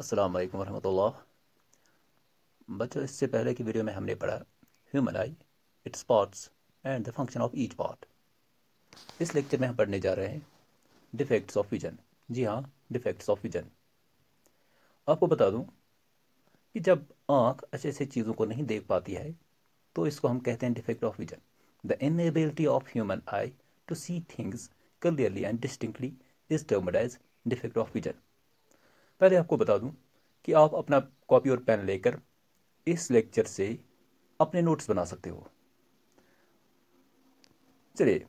अस्सलाम वालेकुम वरहमतुल्लाह बच्चों इससे पहले की वीडियो में हमने पढ़ा human eye its parts and the function of each part इस लेक्चर में हम पढ़ने जा रहे हैं डिफेक्ट्स ऑफ विजन जी हाँ डिफेक्ट्स ऑफ विजन आपको बता दूं कि जब आँख अच्छे से चीज़ों को नहीं देख पाती है तो इसको हम कहते हैं defect of vision the inability of human eye to see things clearly and distinctly is termed as defect of vision पहले आपको बता दूं कि आप अपना कॉपी और पेन लेकर इस लेक्चर से अपने नोट्स बना सकते हो चलिए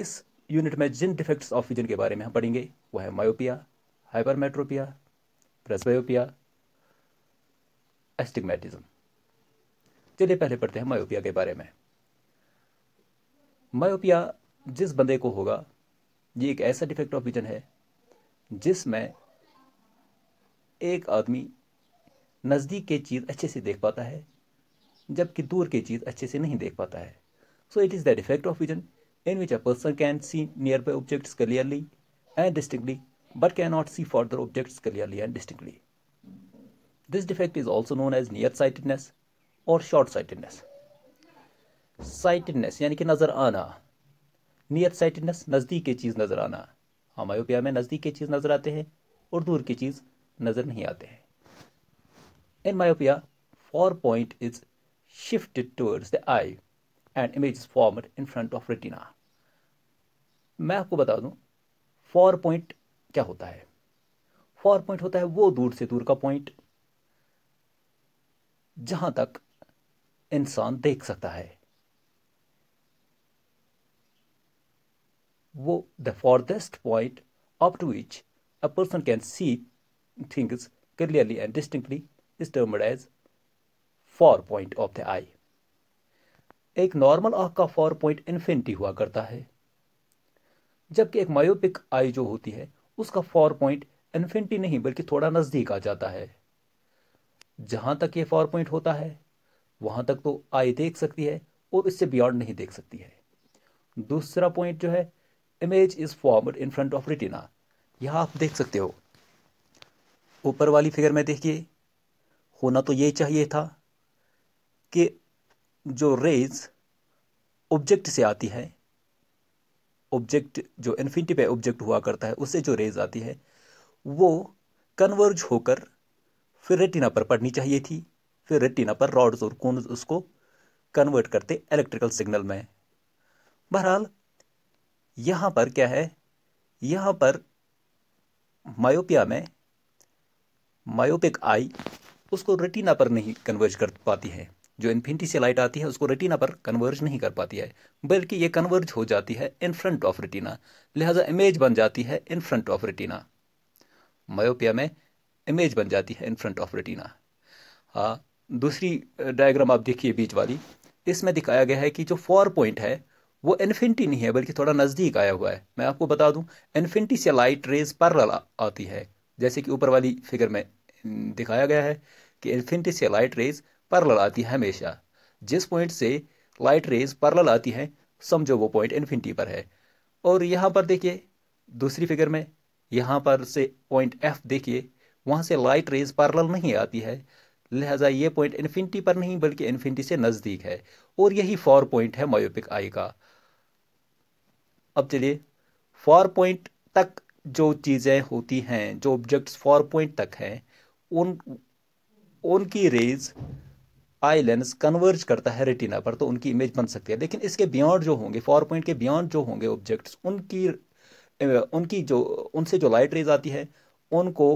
इस यूनिट में जिन डिफेक्ट्स ऑफ विजन के बारे में हम पढ़ेंगे वह है मायोपिया हाइपरमेट्रोपिया प्रेसबायोपिया एस्टिग्मेटिज्म चलिए पहले पढ़ते हैं मायोपिया के बारे में मायोपिया जिस बंदे को होगा ये एक ऐसा डिफेक्ट ऑफ विजन है जिसमें एक आदमी नज़दीक की चीज़ अच्छे से देख पाता है जबकि दूर की चीज़ अच्छे से नहीं देख पाता है so it is the defect of vision in which a person can see nearby objects clearly and distinctly not see see objects clearly and and this defect is also known as near nearsightedness और short sightedness Sightedness यानी कि नज़र आना near sightedness नज़दीक की चीज़ नज़र आना हमायोपिया में नज़दीक की चीज़ नज़र आते हैं और दूर की चीज़ नज़र नहीं आते हैं in myopia far point is towards towards the eye and image formed in front of retina. मैं आपको बता दूं फोर पॉइंट क्या होता है फोर पॉइंट होता है वो दूर से दूर का पॉइंट जहां तक इंसान देख सकता है वो the farthest point up to which a person can see things clearly and distinctly is termed as far point of the eye. एक नॉर्मल आंख का फॉर पॉइंट इन्फिनिटी हुआ करता है जबकि एक मायोपिक आई जो होती है उसका फॉर पॉइंट इन्फिनिटी नहीं बल्कि थोड़ा नज़दीक आ जाता है जहां तक ये फॉर पॉइंट होता है वहां तक तो आई देख सकती है और इससे बियॉन्ड नहीं देख सकती है दूसरा पॉइंट जो है image is form in front of retina यह आप देख सकते हो ऊपर वाली फिगर में देखिए होना तो ये चाहिए था कि जो रेज ऑब्जेक्ट से आती है ऑब्जेक्ट जो इन्फिनिटी पे ऑब्जेक्ट हुआ करता है उससे जो रेज आती है वो कन्वर्ज होकर फिर रेटिना पर पड़नी चाहिए थी फिर रेटिना पर रॉड्स और कोन उसको कन्वर्ट करते इलेक्ट्रिकल सिग्नल में बहरहाल यहाँ पर क्या है यहाँ पर मायोपिया में मायोपिक आई उसको रेटिना पर नहीं कन्वर्ज कर पाती है जो इन्फिनिटी से लाइट आती है उसको रेटिना पर कन्वर्ज नहीं कर पाती है बल्कि ये कन्वर्ज हो जाती है इन फ्रंट ऑफ रेटिना लिहाजा इमेज बन जाती है in front of retina myopia में इमेज बन जाती है इन फ्रंट ऑफ रेटिना हाँ दूसरी डायग्राम आप देखिए बीच वाली इसमें दिखाया गया है कि जो फॉर पॉइंट है वो इन्फिनिटी नहीं है बल्कि थोड़ा नज़दीक आया हुआ है मैं आपको बता दूं इन्फिनिटी से लाइट रेज पर आती है जैसे कि ऊपर वाली फिगर में दिखाया गया है कि इन्फिनिटी से लाइट रेज पर्ल आती है हमेशा जिस पॉइंट से लाइट रेज पर्ल आती है समझो वो पॉइंट इन्फिनिटी पर है और यहाँ पर देखिए दूसरी फिगर में यहाँ पर से पॉइंट एफ देखिए वहाँ से लाइट रेज पर्ल नहीं आती है लिहाजा ये पॉइंट इन्फिनिटी पर नहीं बल्कि इन्फिनिटी से नज़दीक है और यही फॉर पॉइंट है मायोपिक आई का अब चलिए फॉर पॉइंट तक जो चीज़ें होती हैं जो ऑब्जेक्ट्स फोर पॉइंट तक हैं उन उनकी रेज आई लेंस कन्वर्ज करता है रेटिना पर तो उनकी इमेज बन सकती है लेकिन इसके बियॉन्ड जो होंगे फोर पॉइंट के बियॉन्ड जो होंगे ऑब्जेक्ट्स उनकी उनकी जो उनसे जो लाइट रेज आती है उनको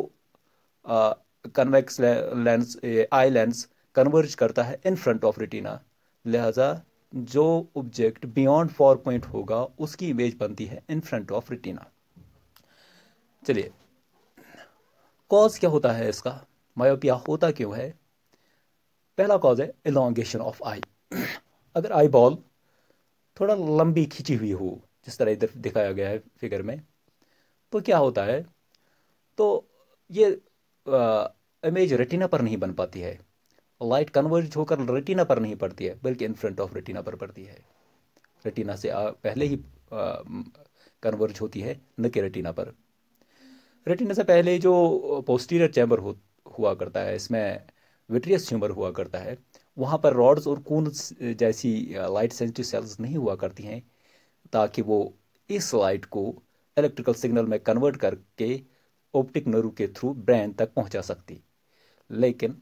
convex lens eye lens converge करता है इन फ्रंट ऑफ रेटिना लिहाजा जो ऑब्जेक्ट बियॉन्ड फोर पॉइंट होगा उसकी इमेज बनती है इन फ्रंट ऑफ रेटिना चलिए कॉज क्या होता है इसका मायोपिया होता क्यों है पहला कॉज है एलोंगेशन ऑफ आई अगर आई बॉल थोड़ा लंबी खींची हुई हो जिस तरह इधर दिखाया गया है फिगर में तो क्या होता है तो ये इमेज रेटिना पर नहीं बन पाती है लाइट कन्वर्ज होकर रेटिना पर नहीं पड़ती है बल्कि इन फ्रंट ऑफ रेटिना पर पड़ती है रेटिना से आ, पहले ही कन्वर्ज होती है न कि रेटिना पर रेटिना से पहले जो पोस्टीरियर चैम्बर हो हुआ करता है इसमें विट्रियस ह्यूमर हुआ करता है वहाँ पर रॉड्स और कून जैसी लाइट सेंसिटिव सेल्स नहीं हुआ करती हैं ताकि वो इस लाइट को इलेक्ट्रिकल सिग्नल में कन्वर्ट करके ऑप्टिक नरू के थ्रू ब्रेन तक पहुँचा सकती लेकिन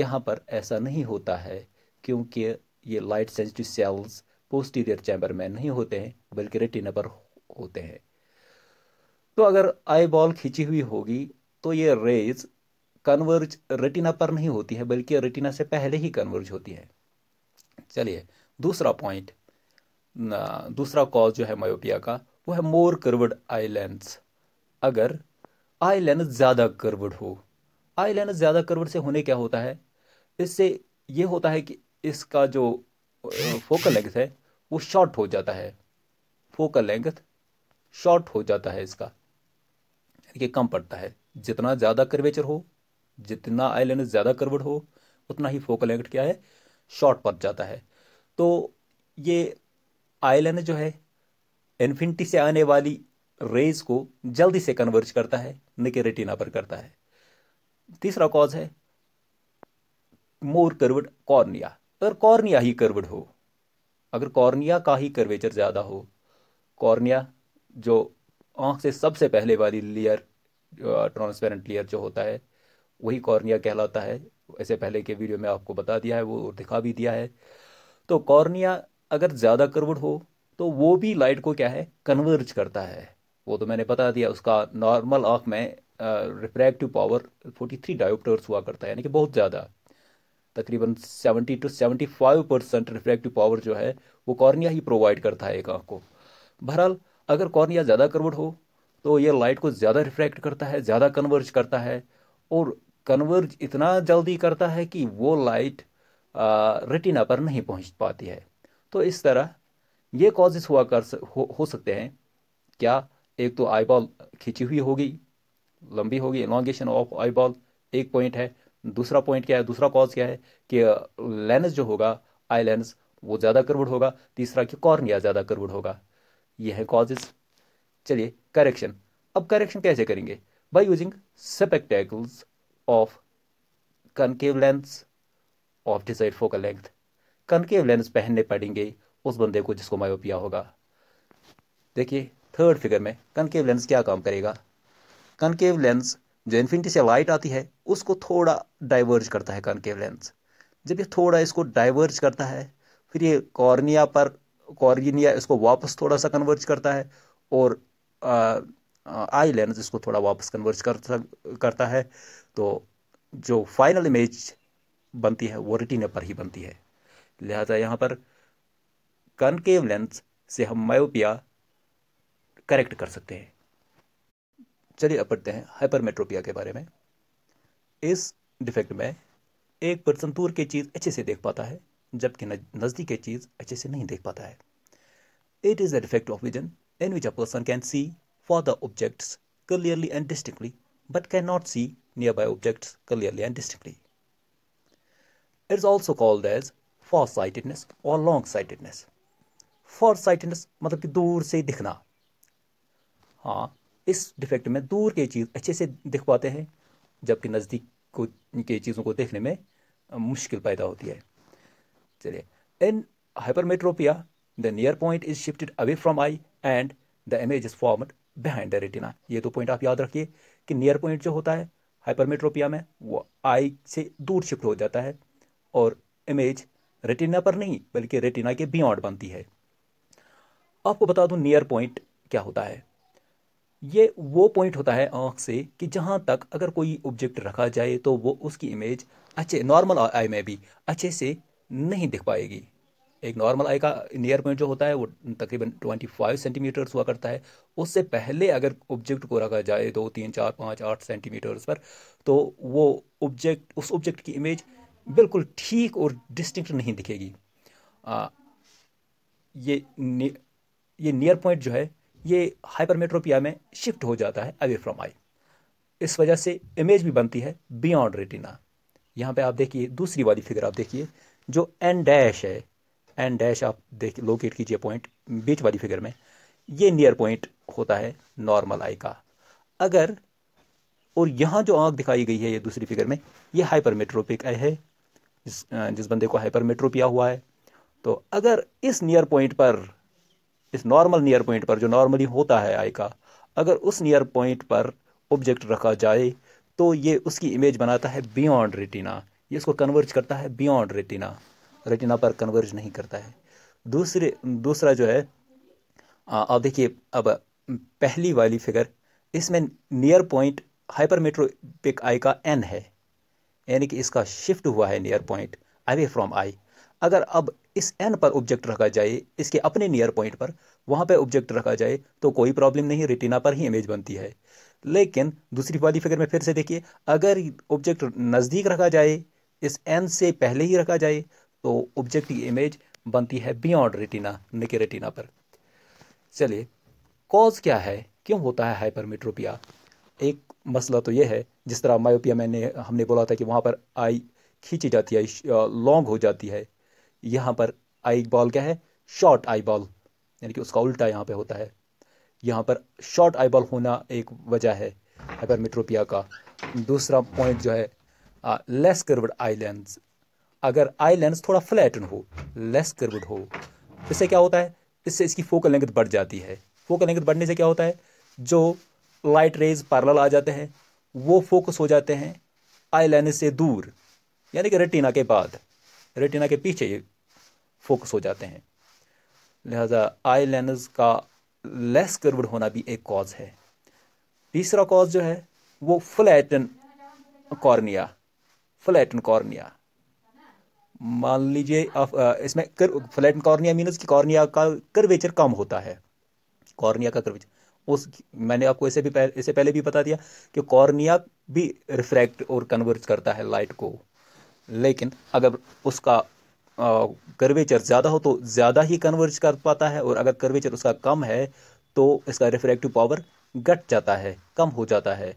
यहाँ पर ऐसा नहीं होता है क्योंकि ये light sensitive cells posterior chamber में नहीं होते हैं बल्कि रेटिना पर होते हैं तो अगर आई बॉल खींची हुई होगी तो ये रेज कन्वर्ज रेटिना पर नहीं होती है बल्कि रेटिना से पहले ही कन्वर्ज होती है चलिए दूसरा पॉइंट दूसरा कॉज जो है मायोपिया का वो है मोर कर्वड आई लेंस अगर आई लेंस ज़्यादा कर्वड हो आई लेंस ज़्यादा कर्वड से होने क्या होता है इससे ये होता है कि इसका जो फोकल लेंथ है वो शॉर्ट हो जाता है फोकल लेंथ शॉर्ट हो जाता है इसका यानी कि कम पड़ता है जितना ज़्यादा कर्वेचर हो जितना आई लेंस ज़्यादा कर्वड हो उतना ही फोकल लेंथ क्या है शॉर्ट पड़ जाता है तो ये आई लेंस जो है इन्फिनिटी से आने वाली रेज को जल्दी से कन्वर्ज करता है न कि रेटिना पर करता है तीसरा कॉज है मोर कर्वड कॉर्निया अगर कॉर्निया ही कर्वड हो अगर कॉर्निया का ही कर्वेचर ज़्यादा हो कॉर्निया जो आँख से सबसे पहले वाली लेयर ट्रांसपेरेंट लेयर जो होता है वही कॉर्निया कहलाता है ऐसे पहले के वीडियो में आपको बता दिया है वो दिखा भी दिया है तो कॉर्निया अगर ज़्यादा करवड़ हो तो वो भी लाइट को क्या है कन्वर्ज करता है वो तो मैंने बता दिया उसका नॉर्मल आँख में रिफ्रैक्टिव पावर 43 डायोप्टर्स हुआ करता है यानी कि बहुत ज़्यादा तकरीबन 70 टू 75 परसेंट रिफ्रैक्टिव पावर जो है वो कॉर्निया ही प्रोवाइड करता है एक आँख को बहरहाल अगर कॉर्निया ज़्यादा कर्वड हो तो ये लाइट को ज़्यादा रिफ्रैक्ट करता है ज़्यादा कन्वर्ज करता है और कन्वर्ज इतना जल्दी करता है कि वो लाइट रेटिना पर नहीं पहुंच पाती है तो इस तरह ये कॉजेस हुआ कर हो, हो सकते हैं क्या एक तो आई बॉल खींची हुई होगी लंबी होगी एलोंगेशन ऑफ आई बॉल एक पॉइंट है दूसरा पॉइंट क्या है दूसरा कॉज क्या है कि लेंस जो होगा आई लेंस वो ज़्यादा करवड होगा तीसरा कि कॉर्निया ज़्यादा करवड होगा ये है कॉजेज चलिए करेक्शन अब करेक्शन कैसे करेंगे by using spectacles of concave lens of decide focal length concave lens पहनने पड़ेंगे उस बंदे को जिसको मायोपिया होगा देखिए थर्ड फिगर में कनकेव लेंस क्या काम करेगा कनकेव लेंस जो इन्फिनिटी से लाइट आती है उसको थोड़ा डाइवर्ज करता है कनकेव लेंस जब ये थोड़ा इसको डाइवर्ज करता है फिर ये कॉर्निया पर कॉर्गिन या इसको वापस थोड़ा सा कन्वर्ज करता है और आई लेंस इसको थोड़ा वापस कन्वर्ज कर करता है तो जो फाइनल इमेज बनती है वो रिटीन पर ही बनती है लिहाजा यहाँ पर कनकेव लेंस से हम मायोपिया करेक्ट कर सकते हैं चलिए अब पढ़ते हैं हाइपरमेट्रोपिया के बारे में इस डिफेक्ट में एक पर्सन दूर की चीज़ अच्छे से देख पाता है जबकि नज़दीक चीज़ अच्छे से नहीं देख पाता है it is the defect of vision in which a person can see far the objects clearly and distinctly but can not see nearby objects clearly and distinctly it's also called as far sightedness और long sightedness far sightedness मतलब कि दूर से दिखना हाँ इस defect में दूर के चीज़ अच्छे से दिख पाते हैं जबकि नज़दीक को के चीज़ों को देखने में मुश्किल पैदा होती है चलिए in hypermetropia the near point is shifted away from eye and the image is formed behind the retina ये दो पॉइंट आप याद रखिए कि नियर पॉइंट जो होता है हाइपरमेट्रोपिया में वो आई से दूर शिफ्ट हो जाता है और इमेज रेटिना पर नहीं बल्कि रेटिना के बियॉन्ड बनती है आपको बता दूं नियर पॉइंट क्या होता है ये वो पॉइंट होता है आँख से कि जहाँ तक अगर कोई ऑब्जेक्ट रखा जाए तो वो उसकी इमेज अच्छे नॉर्मल आई में भी अच्छे से नहीं दिख पाएगी एक नॉर्मल आई का नियर पॉइंट जो होता है वो तकरीबन 25 सेंटीमीटर्स हुआ करता है उससे पहले अगर ऑब्जेक्ट को रखा जाए दो तीन चार पाँच आठ सेंटीमीटर्स पर तो वो ऑब्जेक्ट उस ऑब्जेक्ट की इमेज बिल्कुल ठीक और डिस्टिंक्ट नहीं दिखेगी आ, ये ने, ये नियर पॉइंट जो है ये हाइपरमेट्रोपिया में शिफ्ट हो जाता है अवे फ्रॉम आई इस वजह से इमेज भी बनती है बियॉन्ड रेटिना यहाँ पे आप देखिए दूसरी वाली फिगर आप देखिए जो एन डैश है एन डैश आप देख लोकेट कीजिए पॉइंट बीच वाली फिगर में ये नियर पॉइंट होता है नॉर्मल आई का अगर और यहाँ जो आँख दिखाई गई है ये दूसरी फिगर में ये हाइपरमेट्रोपिक आई है जिस जिस बंदे को हाइपरमेट्रोपिया हुआ है तो अगर इस नियर पॉइंट पर इस नॉर्मल नियर पॉइंट पर जो नॉर्मली होता है आई का अगर उस नियर पॉइंट पर ऑब्जेक्ट रखा जाए तो ये उसकी इमेज बनाता है बियॉन्ड रेटिना ये इसको कन्वर्ज करता है बियॉन्ड रेटिना रेटिना पर कन्वर्ज नहीं करता है दूसरे दूसरा जो है आप देखिए अब पहली वाली फिगर इसमें नियर पॉइंट हाइपरमेट्रोपिक आई का एन है यानी कि इसका शिफ्ट हुआ है near point away from eye अगर अब इस एन पर ऑब्जेक्ट रखा जाए इसके अपने नियर पॉइंट पर वहाँ पर ऑब्जेक्ट रखा जाए तो कोई प्रॉब्लम नहीं रेटिना पर ही इमेज बनती है लेकिन दूसरी वाली फिगर में फिर से देखिए अगर ऑब्जेक्ट नज़दीक रखा जाए इस एन से पहले ही रखा जाए तो ऑब्जेक्ट की इमेज बनती है बियॉन्ड रेटिना निके रेटिना पर चलिए कॉज क्या है क्यों होता है हाइपरमेट्रोपिया एक मसला तो यह है जिस तरह मायोपिया मैंने हमने बोला था कि वहाँ पर आई खींची जाती है लॉन्ग हो जाती है यहाँ पर आई बॉल क्या है शॉर्ट आई बॉल यानी कि उसका उल्टा यहाँ पे होता है यहाँ पर शॉर्ट आई बॉल होना एक वजह है हाइपरमेट्रोपिया का दूसरा पॉइंट जो है लेस कर्वड आईलैंड्स अगर लेंस थोड़ा फ्लैटन हो लेस कर्वड हो इससे क्या होता है इससे इसकी फोकल लेंथ बढ़ जाती है फोकल लेंथ बढ़ने से क्या होता है जो लाइट रेज पैरल आ जाते हैं वो फोकस हो जाते हैं आईलैंड से दूर यानी कि रेटिना के बाद रेटिना के पीछे ये फोकस हो जाते हैं लिहाजा आई लेंस का लेस कर्वड होना भी एक कॉज है तीसरा कॉज जो है वो फ्लैटन कॉर्निया फ्लैटन कॉर्निया मान लीजिए इसमें कर फ्लैटन कॉर्निया मीनस कि कॉर्निया का कर्वेचर कम होता है कॉर्निया का कर्वेचर उस मैंने आपको इसे भी पहले इसे पहले भी बता दिया कि कॉर्निया भी रिफ्रैक्ट और कन्वर्ट करता है लाइट को लेकिन अगर उसका कर्वेचर ज़्यादा हो तो ज़्यादा ही कन्वर्ज कर पाता है और अगर कर्वेचर उसका कम है तो इसका रिफ्रैक्टिव पावर घट जाता है कम हो जाता है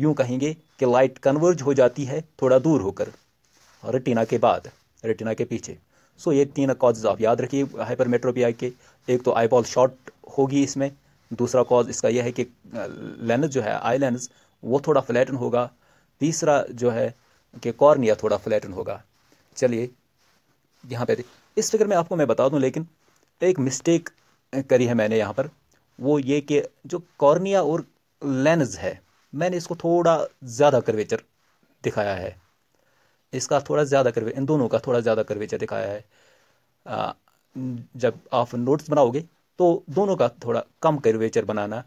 यूं कहेंगे कि लाइट कन्वर्ज हो जाती है थोड़ा दूर होकर रेटिना के बाद रेटिना के पीछे सो ये तीन कॉजेज आप याद रखिए हाइपरमेट्रोपिया के एक तो आईबॉल शॉर्ट होगी इसमें दूसरा कॉज इसका यह है कि लेंस जो है आई लेंस वो थोड़ा फ्लैटन होगा तीसरा जो है कि कॉर्निया थोड़ा फ्लैटन होगा चलिए यहाँ पे इस फिक्र में आपको मैं बता दूँ लेकिन एक मिस्टेक करी है मैंने यहाँ पर वो ये कि जो कॉर्निया और लेंस है मैंने इसको थोड़ा ज़्यादा करवेचर दिखाया है इसका थोड़ा ज़्यादा करवे इन दोनों का थोड़ा ज़्यादा करवेचर दिखाया है आ, जब आप नोट्स बनाओगे तो दोनों का थोड़ा कम करवेचर बनाना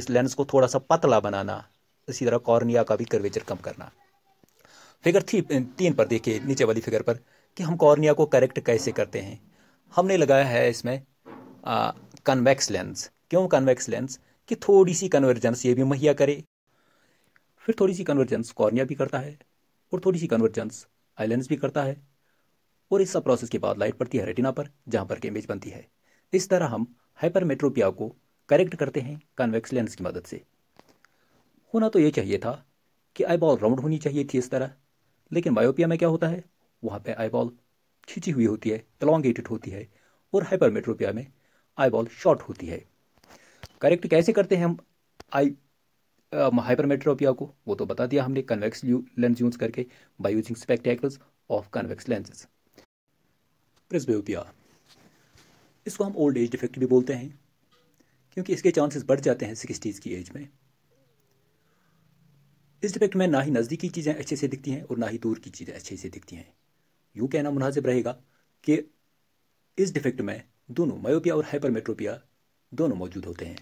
इस लेंस को थोड़ा सा पतला बनाना इसी तरह कॉर्निया का भी करवेचर कम करना फिगर थी तीन पर देखिए नीचे वाली फिगर पर कि हम कॉर्निया को करेक्ट कैसे करते हैं हमने लगाया है इसमें कन्वेक्स लेंस क्यों कन्वेक्स लेंस कि थोड़ी सी कन्वर्जेंस ये भी मुहैया करे फिर थोड़ी सी कन्वर्जेंस कॉर्निया भी करता है और थोड़ी सी कन्वर्जेंस आइलैंड्स भी करता है और इस सब प्रोसेस के बाद लाइट पड़ती है रेटिना पर जहाँ पर इमेज बनती है इस तरह हम हाइपरमेट्रोपिया को करेक्ट करते हैं कन्वेक्स लेंस की मदद से होना तो ये चाहिए था कि आईबॉल राउंड होनी चाहिए थी इस तरह लेकिन मायोपिया में क्या होता है वहाँ पे आईबॉल खींची हुई होती है एलोंगेटेड होती है और हाइपरमेट्रोपिया में आईबॉल शॉर्ट होती है करेक्ट कैसे करते हैं हम आई हाइपरमेट्रोपिया को वो तो बता दिया हमने कन्वेक्स लेंस यूज करके by using spectacles of convex lenses presbyopia इसको हम ओल्ड एज डिफेक्ट भी बोलते हैं क्योंकि इसके चांसेस बढ़ जाते हैं सिक्सटीज़ की एज में इस डिफेक्ट में ना ही नज़दीकी चीज़ें अच्छे से दिखती हैं और ना ही दूर की चीज़ें अच्छे से दिखती हैं यूँ कहना मुनासिब रहेगा कि इस डिफेक्ट में दोनों मायोपिया और हाइपरमेट्रोपिया दोनों मौजूद होते हैं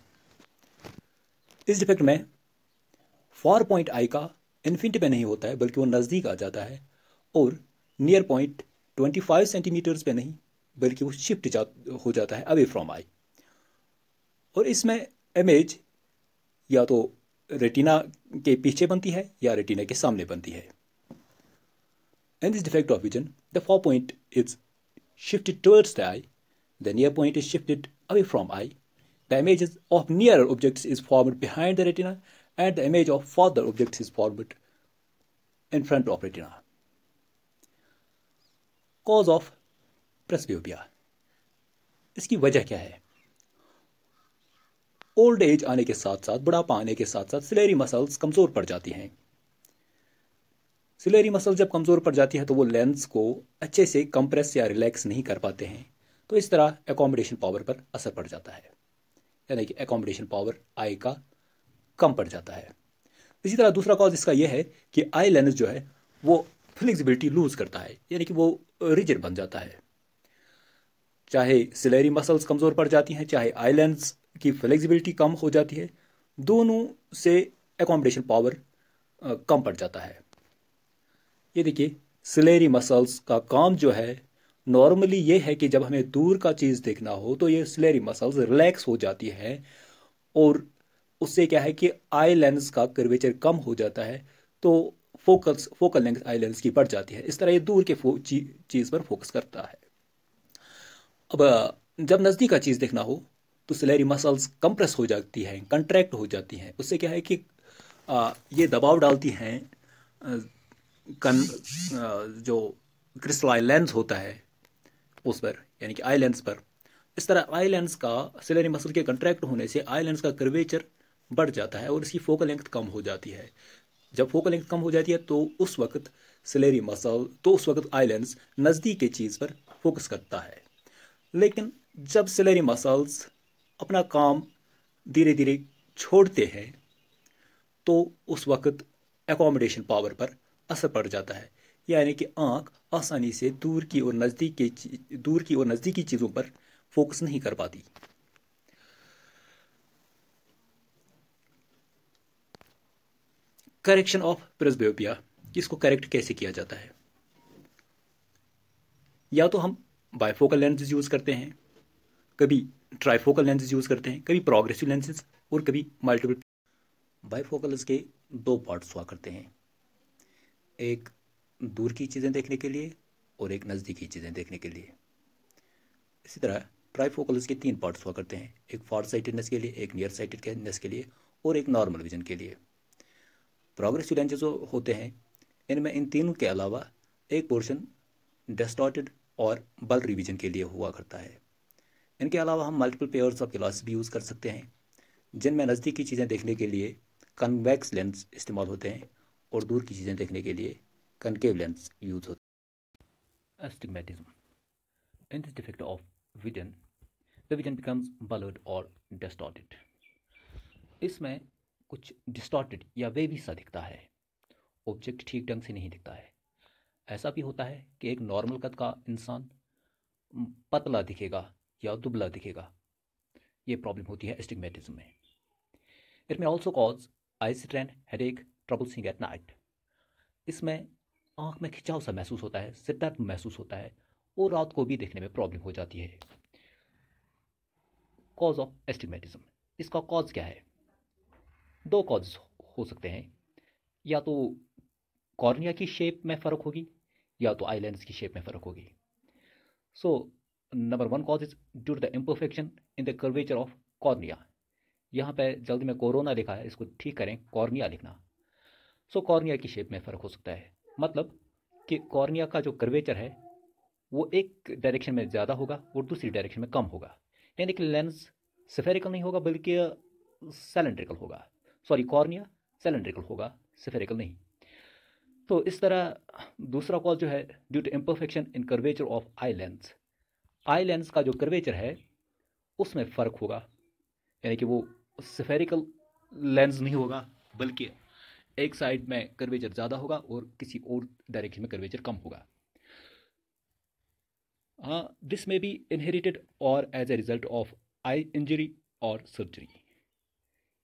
इस डिफेक्ट में फार पॉइंट आई का इन्फिनिटी पर नहीं होता है बल्कि वो नज़दीक आ जाता है और near point twenty five centimetres पे नहीं बल्कि वो शिफ्ट जा हो जाता है अवे फ्रॉम आई और इसमें इमेज या तो रेटिना के पीछे बनती है या रेटिना के सामने बनती है in this defect of vision the far point is shifted towards the eye the near point is shifted away from eye the image of near object is formed behind the retina and the image of further objects is formed in front of retina. Cause of presbyopia इसकी वजह क्या है old age आने के साथ साथ बुढ़ापा आने के साथ साथ सिलेरी मसल्स कमज़ोर पड़ जाती हैं सिलेरी मसल जब कमज़ोर पड़ जाती है तो वो लेंस को अच्छे से कंप्रेस या रिलैक्स नहीं कर पाते हैं तो इस तरह एकोमोडेशन पावर पर असर पड़ जाता है यानी कि एकोमोडेशन पावर आई का कम पड़ जाता है इसी तरह दूसरा कॉज इसका यह है कि आई लेंस जो है वो फ्लेक्सिबिलिटी लूज़ करता है यानी कि वो रिजिड बन जाता है चाहे सिलेरी मसल्स कमज़ोर पड़ जाती हैं चाहे आई लेंस की फ्लेक्सिबिलिटी कम हो जाती है दोनों से एकोमोडेशन पावर कम पड़ जाता है ये देखिए सिलेरी मसल्स का काम जो है नॉर्मली ये है कि जब हमें दूर का चीज़ देखना हो तो ये सिलेरी मसल्स रिलैक्स हो जाती है और उससे क्या है कि आई लेंस का कर्वेचर कम हो जाता है तो focus focal length eye lens की बढ़ जाती है इस तरह ये दूर के ची, चीज़ पर फोकस करता है अब जब नज़दीक का चीज़ देखना हो तो सिलेरी मसल्स कंप्रेस हो जाती हैं कंट्रैक्ट हो जाती हैं उससे क्या है कि आ, ये दबाव डालती हैं कन आ, जो क्रिस्टलाइन लेंस होता है उस पर यानी कि आई लेंस पर इस तरह आई लेंस का सिलेरी मसल के कंट्रैक्ट होने से आई लेंस का कर्वेचर बढ़ जाता है और इसकी फोकल लेंथ कम हो जाती है जब फोकल लेंथ कम हो जाती है तो उस वक्त सिलेरी मसल तो उस वक्त आई नज़दीक की चीज़ पर फोकस करता है लेकिन जब सिलेरी मसल्स अपना काम धीरे धीरे छोड़ते हैं तो उस वक्त एकोमोडेशन पावर पर असर पड़ जाता है यानी कि आँख आसानी से दूर की और नज़दीक के दूर की और नज़दीकी चीज़ों पर फोकस नहीं कर पाती करेक्शन ऑफ प्रेसबियोपिया इसको करेक्ट कैसे किया जाता है या तो हम बायफोकल लेंसेज यूज़ करते हैं कभी ट्राईफोकल लेंसेज यूज़ करते हैं कभी प्रोग्रेसिव लेंसेज और कभी मल्टीपल बायफोकल्स के दो पार्ट्स हुआ करते हैं एक दूर की चीज़ें देखने के लिए और एक नज़दीकी चीज़ें देखने के लिए इसी तरह ट्राईफोकल्स के तीन पार्ट्स हुआ करते हैं एक फार साइटेडनेस के लिए एक नियर साइटेडनेस के लिए और एक नॉर्मल विजन के लिए प्रोग्रेस स्टूडेंट जो होते हैं इनमें इन तीनों के अलावा एक पोर्शन डिस्टॉटेड और बल रिवीजन के लिए हुआ करता है इनके अलावा हम मल्टीपल पेयर्स ऑफ ग्लास भी यूज़ कर सकते हैं जिनमें नज़दीकी चीज़ें देखने के लिए कन्वेक्स लेंस इस्तेमाल होते हैं और दूर की चीज़ें देखने के लिए कनकेव लेंस यूज़ होते हैं astigmatism in this defect of vision the vision becomes blurred और डिस्टॉर्टेड इसमें कुछ डिस्टॉर्टेड या वेवी सा दिखता है ऑब्जेक्ट ठीक ढंग से नहीं दिखता है ऐसा भी होता है कि एक नॉर्मल कद का इंसान पतला दिखेगा या दुबला दिखेगा ये प्रॉब्लम होती है एस्टिगमेटिज्म में it may also cause eye strain headache trouble seeing at night इसमें आँख में खिंचाव सा महसूस होता है सिरदर्द महसूस होता है और रात को भी देखने में प्रॉब्लम हो जाती है कॉज ऑफ एस्टिगमेटिज्म इसका कॉज क्या है दो कॉज हो सकते हैं या तो कॉर्निया की शेप में फ़र्क होगी या तो आई लेंस की शेप में फ़र्क होगी so number one cause is due to the imperfection in the curvature of cornea यहाँ पे जल्दी में कोरोना लिखा है इसको ठीक करें कॉर्निया लिखना सो so, कॉर्निया की शेप में फ़र्क हो सकता है मतलब कि कॉर्निया का जो कर्वेचर है वो एक डायरेक्शन में ज़्यादा होगा और दूसरी डायरेक्शन में कम होगा यानी कि लेंस सफेरिकल नहीं होगा बल्कि सेलेंड्रिकल होगा सॉरी कॉर्निया सिलेंड्रिकल होगा सिफेरिकल नहीं तो इस तरह दूसरा कॉल जो है due to imperfection in curvature of eye lens eye lens का जो कर्वेचर है उसमें फ़र्क होगा यानी कि वो सिफेरिकल लेंस नहीं होगा बल्कि एक साइड में कर्वेचर ज़्यादा होगा और किसी और डायरेक्शन में कर्वेचर कम होगा हाँ दिस मे बी इनहेरिटेड और as a result of eye injury और सर्जरी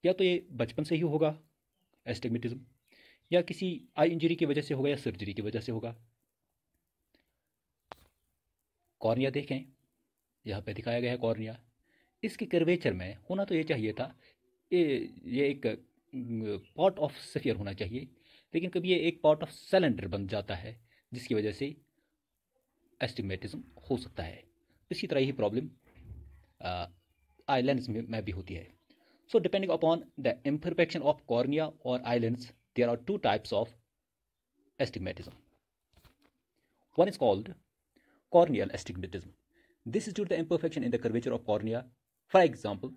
या तो ये बचपन से ही होगा एस्टिगमेटिज़्म या किसी आई इंजरी की वजह से होगा या सर्जरी की वजह से होगा कॉर्निया देखें यहाँ पे दिखाया गया है कॉर्निया इसके कर्वेचर में होना तो ये चाहिए था ये ये एक पार्ट ऑफ सफ़ियर होना चाहिए लेकिन कभी ये एक पार्ट ऑफ सिलेंडर बन जाता है जिसकी वजह से एस्टिमेटिज़म हो सकता है इसी तरह ही प्रॉब्लम आइलैंड्स में, में भी होती है So depending upon the imperfection of cornea or islands, there are two types of astigmatism. One is called corneal astigmatism. This is due to the imperfection in the curvature of cornea. For example,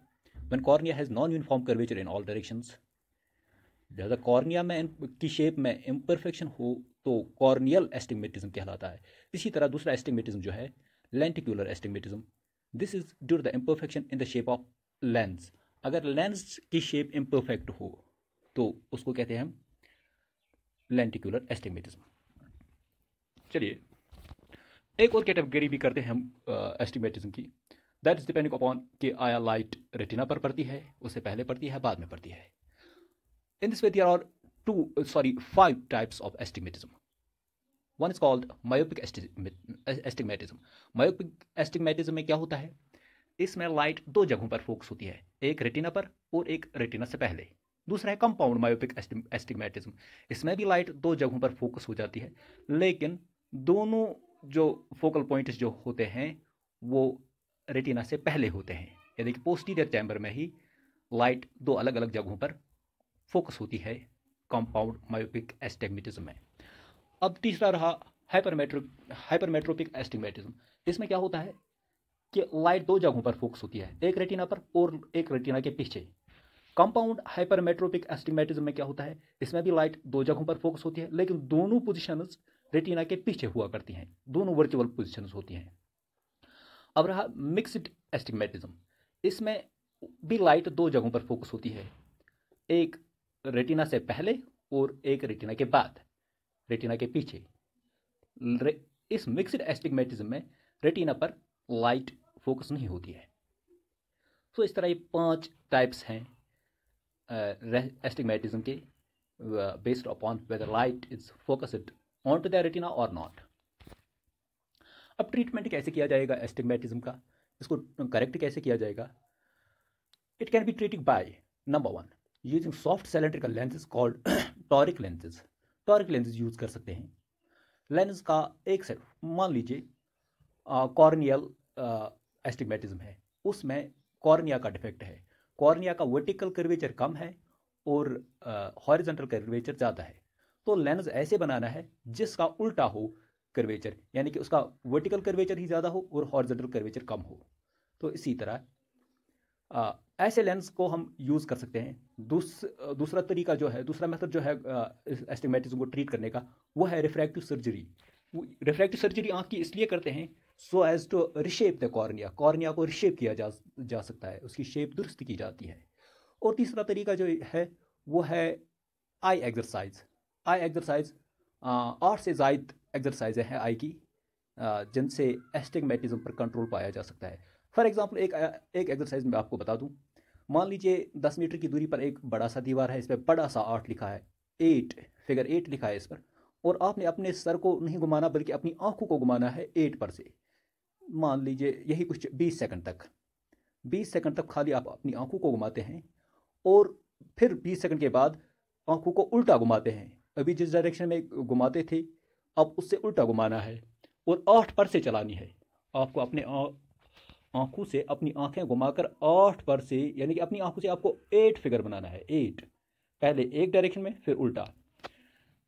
when cornea has non-uniform curvature in all directions, अगर cornea में की shape में imperfection हो तो corneal एस्टिमेटिज्म कहलाता है इसी तरह दूसरा एस्टिमेटिज्म जो है lenticular astigmatism this is due to the imperfection in the shape of lens अगर लेंस की शेप इम्परफेक्ट हो तो उसको कहते हैं हम लेंटिकुलर एस्टिमेटिज्म चलिए एक और कैटेगरी भी करते हैं हम एस्टिमेटिज्म की दैट इज डिपेंडिंग अपॉन कि आया लाइट रेटिना पर पड़ती है उससे पहले पड़ती है बाद में पड़ती है in this way there are two sorry five types of astigmatism one is called myopic astigmatism myopic astigmatism में क्या होता है इसमें लाइट दो जगहों पर फोकस होती है एक रेटिना पर और एक रेटिना से पहले दूसरा है कंपाउंड मायोपिक एस्टिग्मेटिज्म इसमें भी लाइट दो जगहों पर फोकस हो जाती है लेकिन दोनों जो फोकल पॉइंट्स जो होते हैं वो रेटिना से पहले होते हैं यानी कि पोस्टीरियर चैम्बर में ही लाइट दो अलग अलग जगहों पर फोकस होती है कंपाउंड मायोपिक एस्टिगमेटिज्म में अब तीसरा रहा हाइपरमेट्रो हाइपरमेट्रोपिक एस्टिगमेटिज्म इसमें क्या होता है कि लाइट दो जगहों पर फोकस होती है एक रेटिना पर और एक रेटिना के पीछे कंपाउंड हाइपरमेट्रोपिक एस्टिमेटिज्म में क्या होता है इसमें भी लाइट दो जगहों पर फोकस होती है लेकिन दोनों पोजिशंस रेटिना के पीछे हुआ करती हैं दोनों वर्चुअल पोजिशंस होती हैं अब रहा मिक्सड एस्टिमेटिज्म इसमें भी लाइट दो जगहों पर फोकस होती है एक रेटिना से पहले और एक रेटिना के बाद रेटिना के पीछे इस मिक्सड एस्टिगमेटिज्म में रेटिना पर लाइट फोकस नहीं होती है सो तो इस तरह ये पांच टाइप्स हैं एस्टिगमेटिज्म के based upon whether light is focused on to the retina और नॉट अब ट्रीटमेंट कैसे किया जाएगा एस्टिगमेटिज्म का इसको करेक्ट कैसे किया जाएगा it can be treating by number one using soft cylindrical lenses called toric lenses toric lenses use कर सकते हैं लेंस का एक सेट मान लीजिए कॉर्नियल एस्टिगमेटिज्म है उसमें कॉर्निया का डिफेक्ट है कॉर्निया का वर्टिकल कर्वेचर कम है और हॉरिजेंटल कर्वेचर ज़्यादा है तो लेंस ऐसे बनाना है जिसका उल्टा हो कर्वेचर यानी कि उसका वर्टिकल कर्वेचर ही ज़्यादा हो और हॉरिजेंटल कर्वेचर कम हो तो इसी तरह आ, ऐसे लेंस को हम यूज़ कर सकते हैं दूस, दूसरा तरीका जो है दूसरा मेथड जो है एस्टिमेटिज्म को ट्रीट करने का वो है रिफ्रैक्टिव सर्जरी रिफ्रैक्टिव सर्जरी आँख की इसलिए करते हैं so as to reshape the cornea cornea को रिशेप किया जा जा सकता है उसकी शेप दुरुस्त की जाती है और तीसरा तरीका जो है वो है आई एक्सरसाइज आई एक्सरसाइज आठ से जायद एक्सरसाइजें हैं आई की जिनसे एस्टिगमेटिज्म पर कंट्रोल पाया जा सकता है फॉर एग्ज़ाम्पल एक एक एक्सरसाइज मैं आपको बता दूँ मान लीजिए दस मीटर की दूरी पर एक बड़ा सा दीवार है इस पर बड़ा सा आठ लिखा है एट फिगर एट लिखा है इस पर और आपने अपने सर को नहीं घुमाना बल्कि अपनी आंखों को घुमाना है एट पर से मान लीजिए यही कुछ बीस सेकंड तक बीस सेकंड तक खाली आप अपनी आंखों को घुमाते हैं और फिर बीस सेकंड के बाद आंखों को उल्टा घुमाते हैं अभी जिस डायरेक्शन में घुमाते थे अब उससे उल्टा घुमाना है और आठ पर से चलानी है आपको अपने आंखों से अपनी आंखें घुमाकर आठ पर से यानी कि अपनी आंखों से आपको एट फिगर बनाना है एट पहले एक डायरेक्शन में फिर उल्टा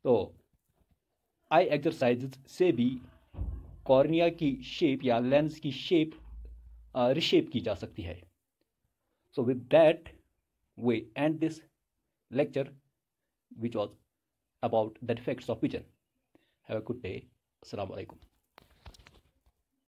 तो आई एक्सरसाइज से भी कॉर्निया की शेप या लेंस की शेप रिशेप uh, की जा सकती है so with that way and this lecture which was about the defects of vision have a good day अलैक्म